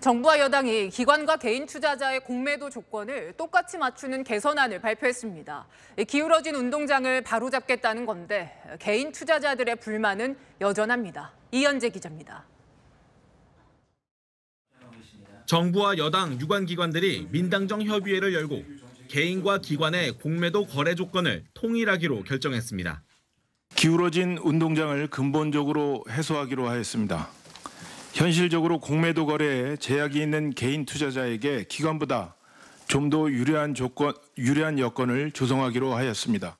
정부와 여당이 기관과 개인 투자자의 공매도 조건을 똑같이 맞추는 개선안을 발표했습니다. 기울어진 운동장을 바로잡겠다는 건데 개인 투자자들의 불만은 여전합니다. 이현재 기자입니다. 정부와 여당 유관기관들이 민당정 협의회를 열고 개인과 기관의 공매도 거래 조건을 통일하기로 결정했습니다. 기울어진 운동장을 근본적으로 해소하기로 하였습니다. 현실적으로 공매도 거래에 제약이 있는 개인 투자자에게 기관보다 좀 더 유리한 조건, 유리한 여건을 조성하기로 하였습니다.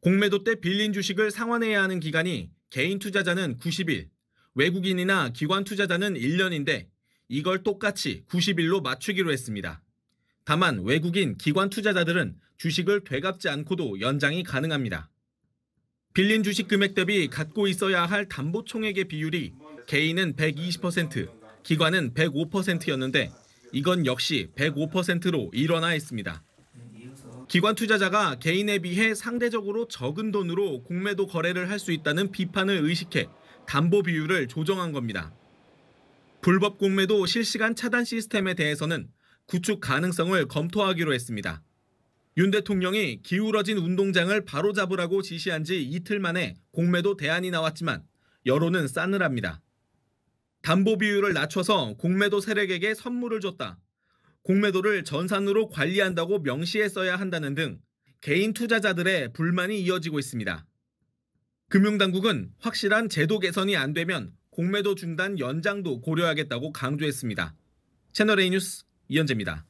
공매도 때 빌린 주식을 상환해야 하는 기간이 개인 투자자는 90일, 외국인이나 기관 투자자는 1년인데 이걸 똑같이 90일로 맞추기로 했습니다. 다만 외국인 기관 투자자들은 주식을 되갚지 않고도 연장이 가능합니다. 빌린 주식 금액 대비 갖고 있어야 할 담보 총액의 비율이 개인은 120%, 기관은 105%였는데 이건 역시 105%로 일어나했습니다 기관 투자자가 개인에 비해 상대적으로 적은 돈으로 공매도 거래를 할 수 있다는 비판을 의식해 담보 비율을 조정한 겁니다. 불법 공매도 실시간 차단 시스템에 대해서는 구축 가능성을 검토하기로 했습니다. 윤 대통령이 기울어진 운동장을 바로잡으라고 지시한 지 이틀 만에 공매도 대안이 나왔지만 여론은 싸늘합니다. 담보 비율을 낮춰서 공매도 세력에게 선물을 줬다. 공매도를 전산으로 관리한다고 명시했어야 한다는 등 개인 투자자들의 불만이 이어지고 있습니다. 금융당국은 확실한 제도 개선이 안 되면 공매도 중단 연장도 고려하겠다고 강조했습니다. 채널A 뉴스 이현재입니다.